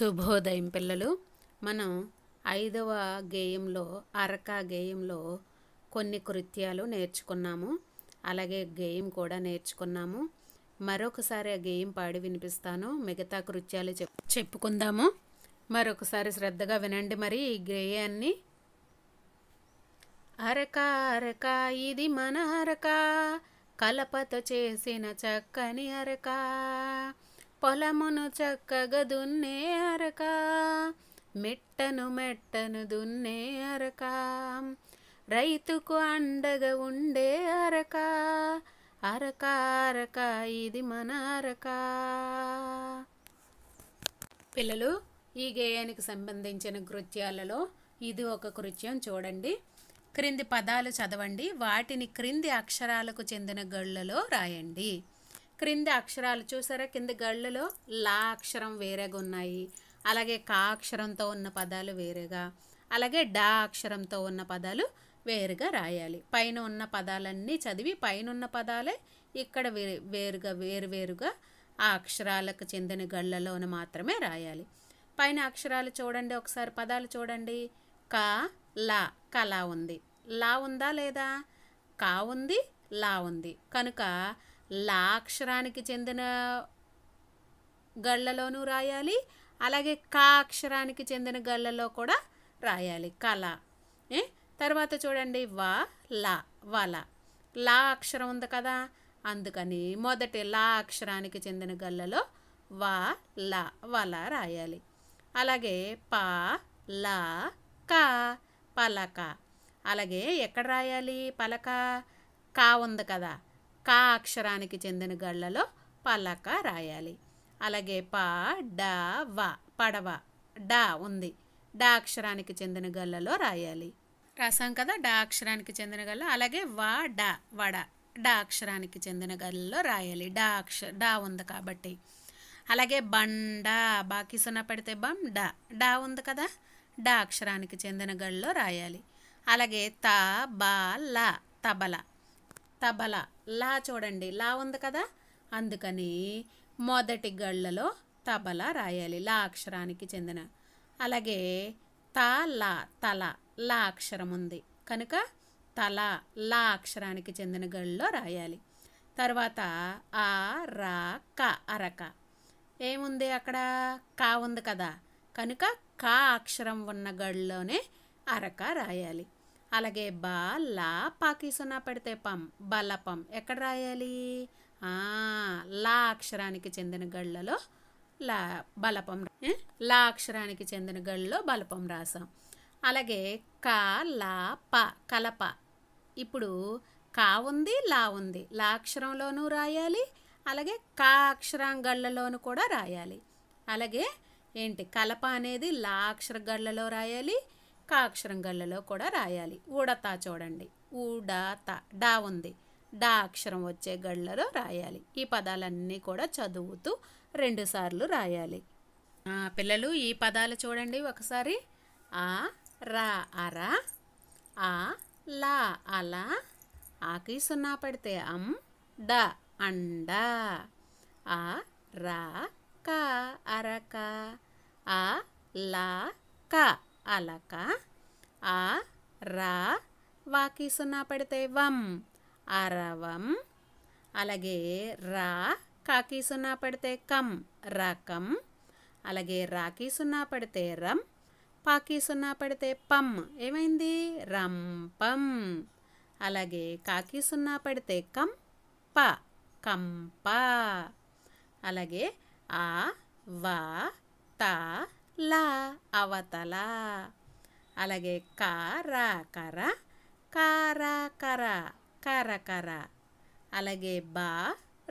శుభోదయం పిల్లలు మనం ఐదవ గేయంలో అరక గేయంలో కొన్ని కృత్యాలు నేర్చుకున్నాము అలాగే గేయం కూడా నేర్చుకున్నాము మరొకసారి ఆ గేయం పాడి వినిపిస్తాను మిగతా కృత్యాలు చెప్ చెప్పుకుందాము మరొకసారి శ్రద్ధగా వినండి మరి ఈ గేయాన్ని అరక అరక ఇది మన అరక కలపత చేసిన చక్కని అరక పొలమును చక్కగా దున్నే అరక మెట్టను మెట్టను దున్నే అరక రైతుకు అండగా ఉండే అరక అరక అరక ఇది మన అరక పిల్లలు ఈ గేయానికి సంబంధించిన కృత్యాలలో ఇది ఒక కృత్యం చూడండి క్రింది పదాలు చదవండి వాటిని క్రింది అక్షరాలకు చెందిన గళ్ళలో రాయండి క్రింద అక్షరాలు చూసారా కింద గళ్ళలో లా అక్షరం వేరేగా ఉన్నాయి అలాగే కా అక్షరంతో ఉన్న పదాలు వేరేగా అలాగే డా అక్షరంతో ఉన్న పదాలు వేరుగా రాయాలి పైన ఉన్న పదాలన్నీ చదివి పైన ఉన్న పదాలే ఇక్కడ వేరు వేరుగా వేరువేరుగా ఆ అక్షరాలకు చెందిన గళ్ళలోన మాత్రమే రాయాలి పైన అక్షరాలు చూడండి ఒకసారి పదాలు చూడండి కా లా కలా ఉంది లా ఉందా లేదా కా ఉంది లా ఉంది కనుక లా అక్షరానికి చెందిన గళ్ళలోనూ రాయాలి అలాగే కా అక్షరానికి చెందిన గళ్ళలో కూడా రాయాలి కళ తర్వాత చూడండి వా లా వల లా అక్షరం ఉంది కదా అందుకని మొదటి లా అక్షరానికి చెందిన గళ్ళలో వా లా వల రాయాలి అలాగే పా లా కా పలక అలాగే ఎక్కడ రాయాలి పలక కా ఉంది కదా కా అక్షరానికి చెందిన గళ్ళలో పలక రాయాలి అలాగే ప డ వ పడవ డ ఉంది డ అక్షరానికి చెందిన గళ్ళలో రాయాలి రసం కదా డ అక్షరానికి చెందిన గళ్ళ అలాగే వ డ వడ డ అక్షరానికి చెందిన గళ్ళలో రాయాలి డ అక్ష డ ఉంది కాబట్టి అలాగే బండ బాకీ సున్నా పెడితే బం డ డ ఉంది కదా డ అక్షరానికి చెందిన గళ్ళలో రాయాలి అలాగే త బ ల తబల తబల లా చూడండి లా ఉంది కదా అందుకని మొదటి గళ్ళలో తబల రాయాలి లా అక్షరానికి చెందిన అలాగే త లా తల లా అక్షరం ఉంది కనుక తల లా అక్షరానికి చెందిన గళ్ళలో రాయాలి తర్వాత ఆ రా క అరక ఏముంది అక్కడ కా ఉంది కదా కనుక కా అక్షరం ఉన్న గడిలోనే అరక రాయాలి అలాగే బ లా సున్నా పెడితే పం బలపం ఎక్కడ రాయాలి లా అక్షరానికి చెందిన గళ్ళలో లా బలపం లా అక్షరానికి చెందిన గళ్ళలో బలపం రాసాం అలాగే క లా ప కలప ఇప్పుడు కా ఉంది లా ఉంది లా అక్షరంలోనూ రాయాలి అలాగే కా అక్షరం గళ్ళలోనూ కూడా రాయాలి అలాగే ఏంటి కలప అనేది లా అక్షర గళ్ళలో రాయాలి కాక్షరం గళ్ళలో కూడా రాయాలి ఊడత చూడండి ఊడత డా ఉంది డా అక్షరం వచ్చే గళ్ళలో రాయాలి ఈ పదాలన్నీ కూడా చదువుతూ రెండుసార్లు రాయాలి పిల్లలు ఈ పదాలు చూడండి ఒకసారి ఆ రా అర ఆ లా అలా ఆకి సున్నా పడితే అం డ అండ ఆ రా క అరక ఆ లా క అలక ఆ రా వాకి సున్నా పడితే వం అరవం అలాగే రా కాకి సున్నా పడితే కం రకం అలాగే రాకి సున్నా పడితే రం పాకి సున్నా పడితే పం ఏమైంది రంపం అలాగే కాకి సున్నా పడితే కం ప కంప అలాగే ఆ వా తా లా అవతల అలాగే కార కర కార కర కర కర అలాగే బా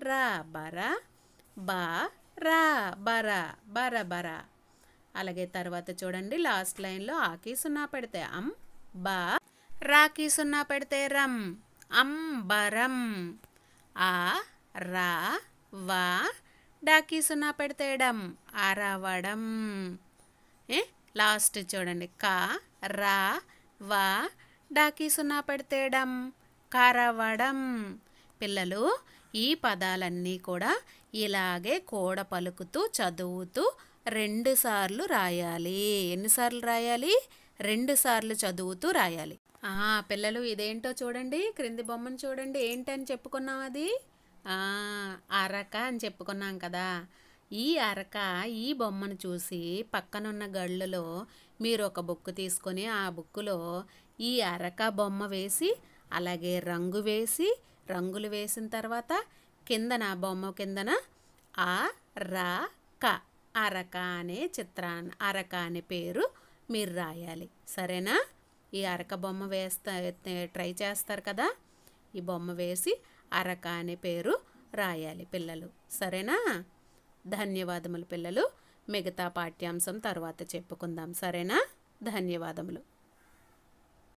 రా బర బా రా బర బర బర అలాగే తర్వాత చూడండి లాస్ట్ లైన్లో ఆకి సున్నా పెడితే అం బా రాకి సున్నా పెడితే రం అంబరం ఆ రా వా డాకి సున్నా పెడితే డం అరవడం లాస్ట్ చూడండి కా రా వా డాకి సున్నా పెడితే కారవడం కరవడం పిల్లలు ఈ పదాలన్నీ కూడా ఇలాగే కోడ పలుకుతూ చదువుతూ రెండు సార్లు రాయాలి ఎన్నిసార్లు రాయాలి రెండు సార్లు చదువుతూ రాయాలి ఆ పిల్లలు ఇదేంటో చూడండి క్రింది బొమ్మను చూడండి ఏంటని చెప్పుకున్నాం అది అరక అని చెప్పుకున్నాం కదా ఈ అరక ఈ బొమ్మను చూసి పక్కనున్న గళ్ళలో మీరు ఒక బుక్ తీసుకొని ఆ బుక్కులో ఈ అరక బొమ్మ వేసి అలాగే రంగు వేసి రంగులు వేసిన తర్వాత కిందన బొమ్మ కిందన ఆ రా క అరక అనే చిత్రాన్ని అరక అనే పేరు మీరు రాయాలి సరేనా ఈ అరక బొమ్మ వేస్తా ట్రై చేస్తారు కదా ఈ బొమ్మ వేసి అరక అనే పేరు రాయాలి పిల్లలు సరేనా ధన్యవాదములు పిల్లలు మిగతా పాఠ్యాంశం తర్వాత చెప్పుకుందాం సరేనా ధన్యవాదములు